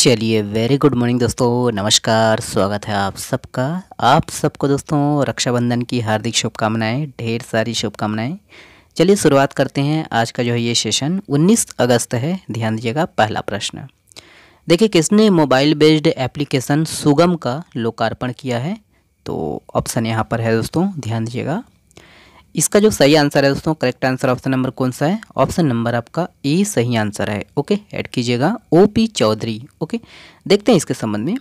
चलिए very good morning दोस्तों नमस्कार स्वागत है आप सबका आप सबको दोस्तों रक्षाबंधन की हार्दिक शुभकामनाएं ढेर सारी शुभकामनाएं चलिए शुरुआत करते हैं आज का जो है ये सेशन 19 अगस्त है ध्यान दीजिएगा पहला प्रश्न देखिए किसने मोबाइल बेस्ड एप्लीकेशन सुगम का लोकार्पण किया है तो ऑप्शन यहाँ पर है दोस्तों ध्यान दीजिएगा इसका जो सही आंसर है दोस्तों करेक्ट आंसर ऑप्शन नंबर कौन सा है ऑप्शन नंबर आपका ए सही आंसर है ओके ऐड कीजिएगा ओ पी चौधरी ओके देखते हैं इसके संबंध में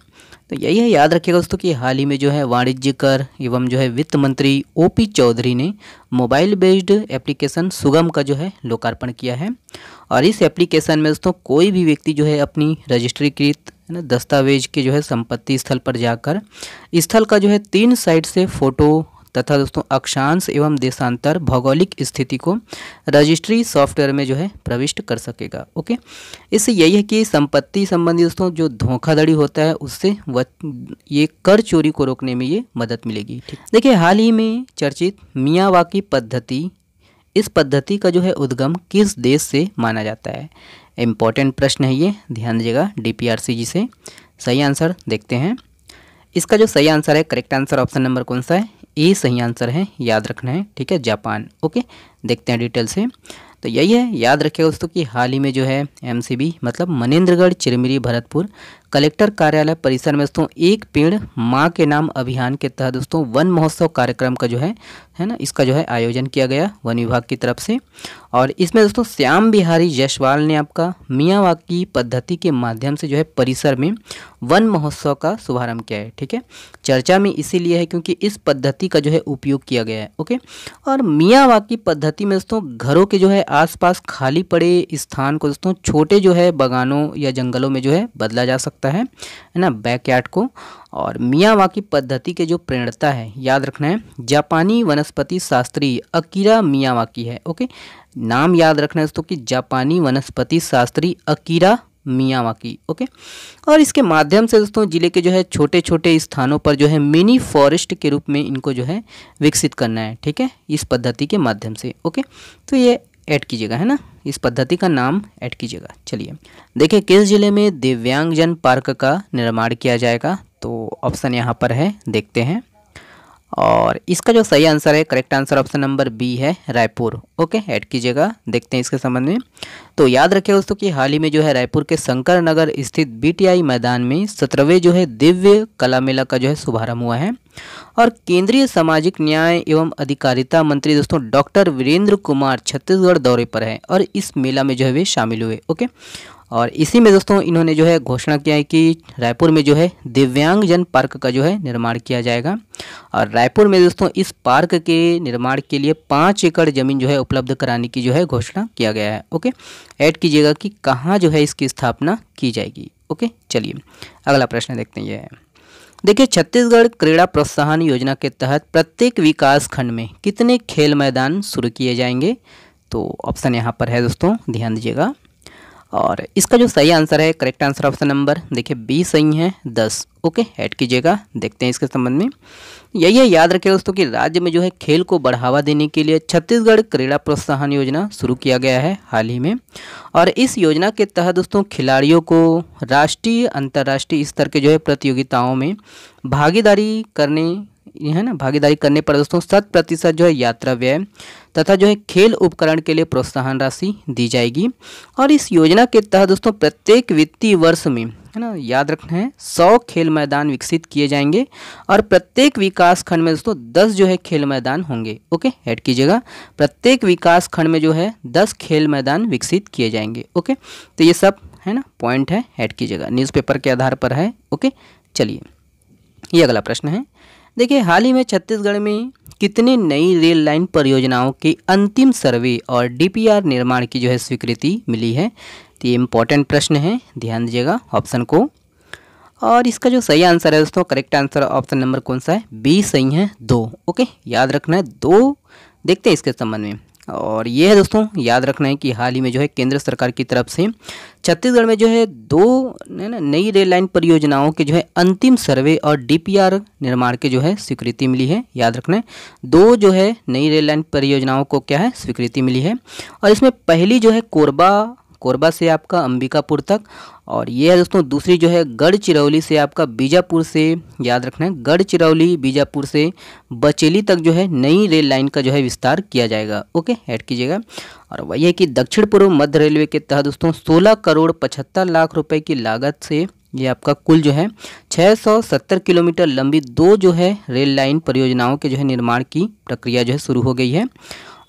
तो यही है याद रखिएगा दोस्तों कि हाल ही में जो है वाणिज्य कर एवं जो है वित्त मंत्री ओ पी चौधरी ने मोबाइल बेस्ड एप्लीकेशन सुगम का जो है लोकार्पण किया है और इस एप्लीकेशन में दोस्तों कोई भी व्यक्ति जो है अपनी रजिस्ट्रीकृत है ना दस्तावेज के जो है संपत्ति स्थल पर जाकर स्थल का जो है तीन साइड से फ़ोटो तथा दोस्तों अक्षांश एवं देशांतर भौगोलिक स्थिति को रजिस्ट्री सॉफ्टवेयर में जो है प्रविष्ट कर सकेगा ओके इससे यही है कि संपत्ति संबंधी दोस्तों जो धोखाधड़ी होता है उससे ये कर चोरी को रोकने में ये मदद मिलेगी देखिए हाल ही में चर्चित मियावाकी पद्धति इस पद्धति का जो है उद्गम किस देश से माना जाता है इम्पॉर्टेंट प्रश्न है ये ध्यान दीजिएगा डीपीआरसी जी से सही आंसर देखते हैं इसका जो सही आंसर है करेक्ट आंसर ऑप्शन नंबर कौन सा है ए सही आंसर है याद रखना है ठीक है जापान ओके देखते हैं डिटेल से तो यही है याद रखिएगा दोस्तों कि हाल ही में जो है एमसीबी मतलब मनेन्द्रगढ़ चिरमिरी भरतपुर कलेक्टर कार्यालय परिसर में दोस्तों एक पेड़ माँ के नाम अभियान के तहत दोस्तों वन महोत्सव कार्यक्रम का जो है है ना इसका जो है आयोजन किया गया वन विभाग की तरफ से और इसमें दोस्तों श्याम बिहारी जयसवाल ने आपका मियाँ की पद्धति के माध्यम से जो है परिसर में वन महोत्सव का शुभारंभ किया है ठीक है चर्चा में इसीलिए है क्योंकि इस पद्धति का जो है उपयोग किया गया है ओके और मियाँ की पद्धति में दोस्तों घरों के जो है आसपास खाली पड़े स्थान को दोस्तों छोटे जो है बगानों या जंगलों में जो है बदला जा सकता सकता है है ना बैकयार्ड को और मियावाकी पद्धति के जो प्रेरणता है याद रखना है जापानी वनस्पति शास्त्री अकीरा मियावाकी है ओके नाम याद रखना है दोस्तों कि जापानी वनस्पति शास्त्री अकीरा मियावाकी ओके और इसके माध्यम से दोस्तों जिले के जो है छोटे छोटे स्थानों पर जो है मिनी फॉरेस्ट के रूप में इनको जो है विकसित करना है ठीक है इस पद्धति के माध्यम से ओके तो ये ऐड कीजिएगा है ना इस पद्धति का नाम ऐड कीजिएगा चलिए देखिए किस जिले में दिव्यांगजन पार्क का निर्माण किया जाएगा तो ऑप्शन यहाँ पर है देखते हैं और इसका जो सही आंसर है correct answer option number B है रायपुर ओके ऐड कीजिएगा देखते हैं इसके संबंध में तो याद रखिए दोस्तों कि हाल ही में जो है रायपुर के शंकर नगर स्थित बीटीआई मैदान में सत्रहवें जो है दिव्य कला मेला का जो है शुभारंभ हुआ है और केंद्रीय सामाजिक न्याय एवं अधिकारिता मंत्री दोस्तों डॉक्टर वीरेंद्र कुमार छत्तीसगढ़ दौरे पर हैं और इस मेला में जो है वे शामिल हुए ओके और इसी में दोस्तों इन्होंने जो है घोषणा किया है कि रायपुर में जो है दिव्यांग जन पार्क का जो है निर्माण किया जाएगा और रायपुर में दोस्तों इस पार्क के निर्माण के लिए पाँच एकड़ ज़मीन जो है उपलब्ध कराने की जो है घोषणा किया गया है ओके ऐड कीजिएगा कि कहाँ जो है इसकी स्थापना की जाएगी ओके चलिए अगला प्रश्न देखते हैं ये देखिए छत्तीसगढ़ क्रीड़ा प्रोत्साहन योजना के तहत प्रत्येक विकास खंड में कितने खेल मैदान शुरू किए जाएंगे तो ऑप्शन यहाँ पर है दोस्तों ध्यान दीजिएगा और इसका जो सही आंसर है करेक्ट आंसर ऑप्शन नंबर देखिए बी सही है दस ओके ऐड कीजिएगा देखते हैं इसके संबंध में यही है याद रखें दोस्तों कि राज्य में जो है खेल को बढ़ावा देने के लिए छत्तीसगढ़ क्रीड़ा प्रोत्साहन योजना शुरू किया गया है हाल ही में और इस योजना के तहत दोस्तों खिलाड़ियों को राष्ट्रीय अंतर्राष्ट्रीय स्तर के जो है प्रतियोगिताओं में भागीदारी करने है ना भागीदारी करने पर दोस्तों शत प्रतिशत जो है यात्रा व्यय तथा जो है खेल उपकरण के लिए प्रोत्साहन राशि दी जाएगी और इस योजना के तहत दोस्तों प्रत्येक वित्तीय वर्ष में है ना याद रखना है सौ खेल मैदान विकसित किए जाएंगे और प्रत्येक विकास खंड में दोस्तों दस जो है खेल मैदान होंगे ओके ऐड कीजिएगा प्रत्येक विकास खंड में जो है दस खेल मैदान विकसित किए जाएंगे ओके तो ये सब है ना पॉइंट है ऐड कीजिएगा न्यूज़पेपर के आधार पर है ओके चलिए ये अगला प्रश्न है देखिए हाल ही में छत्तीसगढ़ में कितने नई रेल लाइन परियोजनाओं के अंतिम सर्वे और डीपीआर निर्माण की जो है स्वीकृति मिली है तो ये इम्पोर्टेंट प्रश्न है ध्यान दीजिएगा ऑप्शन को और इसका जो सही आंसर है दोस्तों करेक्ट आंसर ऑप्शन नंबर कौन सा है बी सही है दो ओके याद रखना है दो देखते हैं इसके संबंध में और ये है दोस्तों याद रखना है कि हाल ही में जो है केंद्र सरकार की तरफ से छत्तीसगढ़ में जो है दो नई रेल लाइन परियोजनाओं के जो है अंतिम सर्वे और डीपीआर निर्माण के जो है स्वीकृति मिली है याद रखना है दो जो है नई रेल लाइन परियोजनाओं को क्या है स्वीकृति मिली है और इसमें पहली जो है कोरबा कोरबा से आपका अंबिकापुर तक और ये है दोस्तों दूसरी जो है गढ़चिरौली से आपका बीजापुर से याद रखना है गढ़चिरौली बीजापुर से बचेली तक जो है नई रेल लाइन का जो है विस्तार किया जाएगा ओके ऐड कीजिएगा और वही है कि दक्षिण पूर्व मध्य रेलवे के तहत दोस्तों सोलह करोड़ पचहत्तर लाख रुपये की लागत से ये आपका कुल जो है 670 किलोमीटर लंबी दो जो है रेल लाइन परियोजनाओं के जो है निर्माण की प्रक्रिया जो है शुरू हो गई है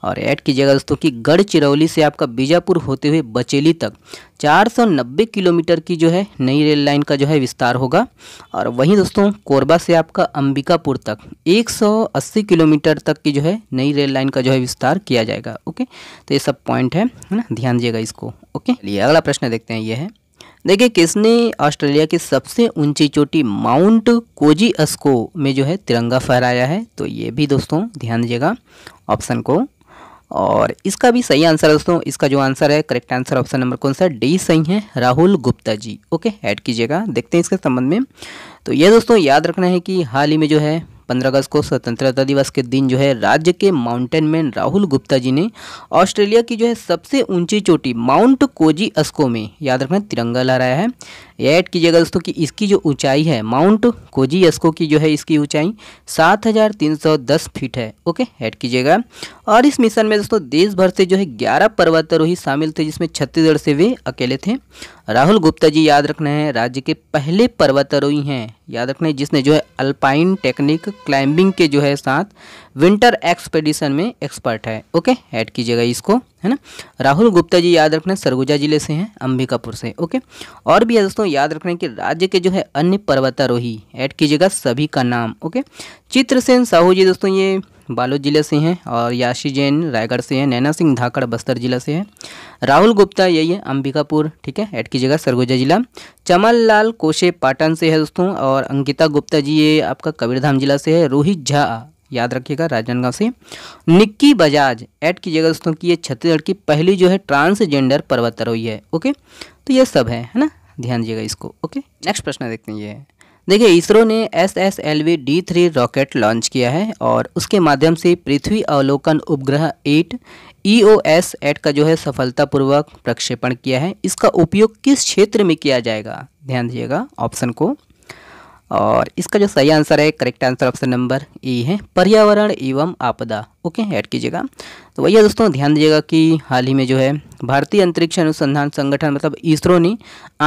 और ऐड कीजिएगा दोस्तों कि गढ़चिरौली से आपका बीजापुर होते हुए बचेली तक 490 किलोमीटर की जो है नई रेल लाइन का जो है विस्तार होगा और वहीं दोस्तों कोरबा से आपका अंबिकापुर तक 180 किलोमीटर तक की जो है नई रेल लाइन का जो है विस्तार किया जाएगा ओके तो ये सब पॉइंट है ना ध्यान दिएगा इसको ओके लिए अगला प्रश्न देखते हैं ये है देखिए किसने ऑस्ट्रेलिया की सबसे ऊंची चोटी माउंट कोजी अस्को में जो है तिरंगा फहराया है तो ये भी दोस्तों ध्यान दीजिएगा ऑप्शन को और इसका भी सही आंसर है दोस्तों इसका जो आंसर है करेक्ट आंसर ऑप्शन नंबर कौन सा डी सही है राहुल गुप्ता जी ओके ऐड कीजिएगा देखते हैं इसके संबंध में तो ये दोस्तों याद रखना है कि हाल ही में जो है पंद्रह अगस्त को स्वतंत्रता दिवस के दिन जो है राज्य के माउंटेन मैन राहुल गुप्ता जी ने ऑस्ट्रेलिया की जो है सबसे ऊंची चोटी माउंट कोजी अस्को में याद रखना तिरंगा लहराया है ऐड कीजिएगा दोस्तों कि इसकी जो ऊंचाई है माउंट कोजी एस्को की जो है इसकी ऊंचाई 7,310 फीट है ओके ऐड कीजिएगा और इस मिशन में दोस्तों देश भर से जो है 11 पर्वतारोही शामिल थे जिसमें छत्तीसगढ़ से वे अकेले थे राहुल गुप्ता जी याद रखना है राज्य के पहले पर्वतारोही हैं याद रखना है जिसने जो है अल्पाइन टेक्निक क्लाइंबिंग के जो है साथ विंटर एक्सपेडिशन में एक्सपर्ट है ओके ऐड कीजिएगा इसको है ना राहुल गुप्ता जी याद रखना सरगुजा जिले से हैं अंबिकापुर से ओके और भी है दोस्तों याद रखना कि राज्य के जो है अन्य पर्वतारोही ऐड कीजिएगा सभी का नाम ओके चित्रसेन साहू जी दोस्तों ये बालोद जिले से हैं और याशी जैन रायगढ़ से हैं नैना सिंह धाकड़ बस्तर जिला से हैं राहुल गुप्ता यही है अंबिकापुर ठीक है ऐड कीजिएगा सरगुजा जिला चमन लाल कोशे पाटन से है दोस्तों और अंकिता गुप्ता जी ये आपका कबीरधाम जिला से है रोहित झा याद रखिएगा राजनांदगांव से निक्की बजाज ऐड कीजिएगा दोस्तों की ये छत्तीसगढ़ की पहली जो है ट्रांसजेंडर पर्वतारोही है ओके तो ये सब है है ना ध्यान दीजिएगा इसको ओके नेक्स्ट प्रश्न देखते हैं ये देखिए इसरो ने S S L V D three rocket launch किया है और उसके माध्यम से पृथ्वी अवलोकन उपग्रह eight E O S eight का जो है सफलतापूर्वक प्रक्षेपण किया है इसका उपयोग किस क्षेत्र में किया जाएगा ध्यान दीजिएगा ऑप्शन को और इसका जो सही आंसर है correct answer option number E है पर्यावरण एवं आपदा ओके ऐड कीजिएगा तो वही दोस्तों ध्यान दीजिएगा कि हाल ही में जो है भारतीय अंतरिक्ष अनुसंधान संगठन मतलब इसरो ने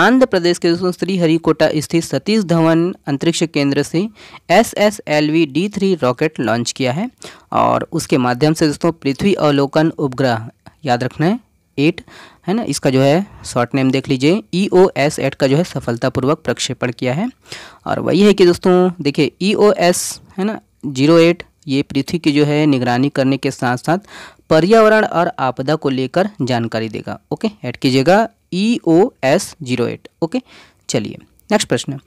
आंध्र प्रदेश के दोस्तों श्रीहरिकोटा स्थित सतीश धवन अंतरिक्ष केंद्र से S S L V D three rocket launch किया है और उसके माध्यम से दोस्तों पृथ्वी अवलोकन उपग्रह याद रखना है एट है ना इसका जो है शॉर्ट नेम देख लीजिए ई ओ एस एट का जो है सफलतापूर्वक प्रक्षेपण किया है और वही है कि दोस्तों देखिए ई ओ एस है ना जीरो एट ये पृथ्वी की जो है निगरानी करने के साथ साथ पर्यावरण और आपदा को लेकर जानकारी देगा ओके ऐड कीजिएगा E O S zero eight okay चलिए नेक्स्ट प्रश्न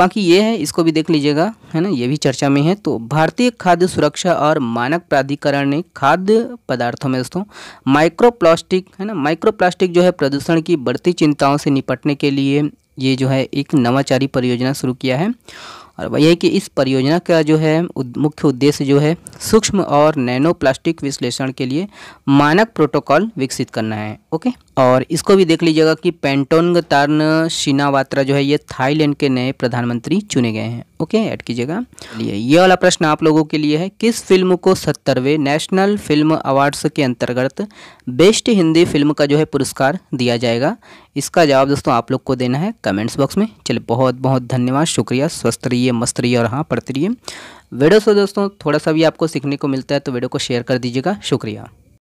बाकी ये है इसको भी देख लीजिएगा है ना ये भी चर्चा में है तो भारतीय खाद्य सुरक्षा और मानक प्राधिकरण ने खाद्य पदार्थों में दोस्तों माइक्रोप्लास्टिक है ना माइक्रोप्लास्टिक जो है प्रदूषण की बढ़ती चिंताओं से निपटने के लिए ये जो है एक नवाचारी परियोजना शुरू किया है और यह कि इस परियोजना का जो है मुख्य उद्देश्य जो है सूक्ष्म और नैनो प्लास्टिक विश्लेषण के लिए मानक प्रोटोकॉल विकसित करना है ओके और इसको भी देख लीजिएगा कि पेंटोंग तार्न शीनावात्रा जो है ये थाईलैंड के नए प्रधानमंत्री चुने गए हैं ओके ऐड कीजिएगा चलिए ये वाला प्रश्न आप लोगों के लिए है किस फिल्म को सत्तरवें नेशनल फिल्म अवार्ड्स के अंतर्गत बेस्ट हिंदी फिल्म का जो है पुरस्कार दिया जाएगा इसका जवाब दोस्तों आप लोग को देना है कमेंट्स बॉक्स में चलिए बहुत बहुत धन्यवाद शुक्रिया स्वस्थ रहिए मस्त रहिए और हाँ पढ़ते रहिए वीडियो से दोस्तों थोड़ा सा भी आपको सीखने को मिलता है तो वीडियो को शेयर कर दीजिएगा शुक्रिया